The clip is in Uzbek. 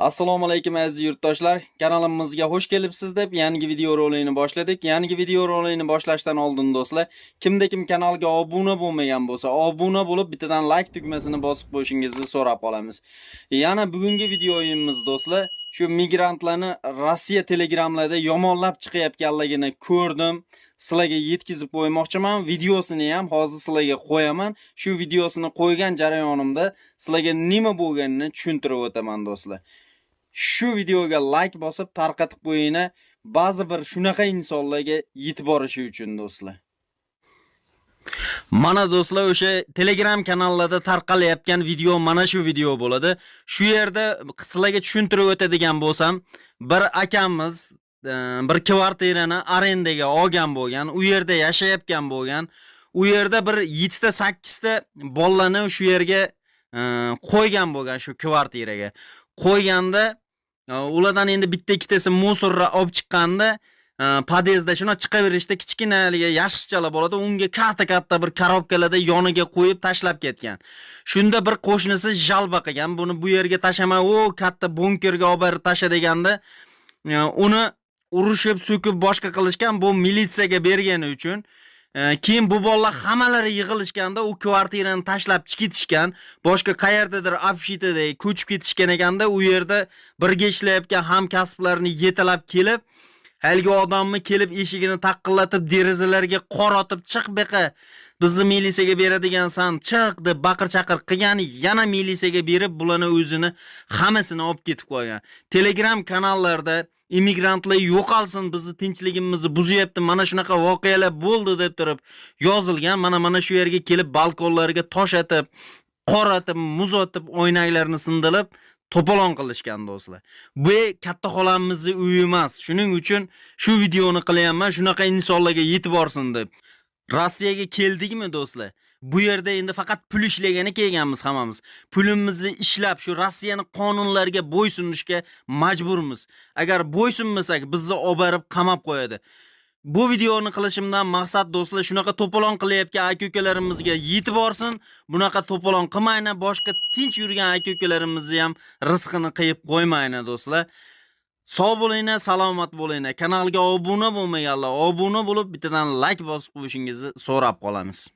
assalomu alaykum aziz yurtdoshlar kanalimizga xush kelibsiz deb yangi video rolini boshladik yangi video rolini boshlashdan oldin do'stlar kimda kim kanalga obuna bo'lmagan bo'lsa obuna bo'lib bittadan like tugmasini bosib qo'yishingizni so'rab qolamiz yana bugungi videoyimiz do'stlar shu migrantlarni rossiya Telegramlarda yomonlab chiqayotganligini ko'rdim sizlarga yetkazib qo'ymoqchiman videosini ham hozir sizlarga qo'yaman shu videosini qo'ygan jarayonimda sizlarga nima bo'lganini tushuntirib o'taman do'stlar shu videoga like bosib tarqatib qo'yinglar ba'zi bir shunaqa insonlarga yetib borishi uchun do'stlar mana do'stlar o'sha telegram kanallarda tarqalayotgan video mana shu video bo'ladi shu yerda sizlarga tushuntirib o'tadigan bo'lsam bir akamiz e, bir kvartirani arendaga olgan bo'lgan u yerda yashayotgan bo'lgan u yerda bir 7 ta 8 ta bolani shu yerga e, qo'ygan bo'lgan shu kvartiraga qo'yganda Э, ulardan endi bitta ikkitasi musorra olib chiqqanda э, podezdda shuni chiqaverishda kichkina haligi yashiqchalar bo'ladi unga katta katta bir korobkalarda yoniga qo'yib tashlab ketgan shunda bir qo'shnisi jalba qilgan buni bu yerga tashlama u katta bunkerga olib borib tashla deganda e, uni urishib so'kib boshqa qilishgan bu militsiyaga bergani uchun keyin bu bolalar hammalari yig'ilishganda u kvartirani tashlab chiqib ketishgan boshqa qayerdadir общитада ko'chib ketishgan ekanda u yerda birga ishlayotgan hamkasblarini yetalab kelib haligi odamni kelib eshigini taqillatib derazalarga qor otib chiq buyoqqa bizni militsiyaga san chiq deb baqir chaqir qilgan yana militsiyaga berib bularni o'zini hammasini olib ketib qo'ygan telegram kanallarda immigrantlar yo'qolsin bizni tinchligimizni buzyapti mana shunaqa voqealar bo'ldi deb turib yozilgan mana mana shu yerga kelib balkonlarga tosh atib qor atib muz otib oynaklarni sindirib to'polon qilishgan do'stlar bu katta xolamizni uyi emas shuning uchun shu videoni qilyapman shunaqa insonlarga yetib borsin deb rossiyaga keldikmi do'stlar bu yerda endi faqat pul ishlagani kelganmiz hammamiz pulimizni ishlab shu rossiyani qonunlariga bo'ysunishga majburmiz agar bo'ysunmasak bizni olib borib qamab qo'yadi bu videoni qilishimdan maqsad do'stlar shunaqa to'polon qilayotgan aka ukalarimizga yetib borsin bunaqa to'polon qilmayna boshqa tinch yurgan aka ukalarimizni ham rizqini qiyib qo'ymayna do'stlar sog' bo'linglar salomat bo'linglar kanalga obuna bo'lmaganlar obuna bo'lib bittadan layk bosib qo'yishingizni so'rab qolamiz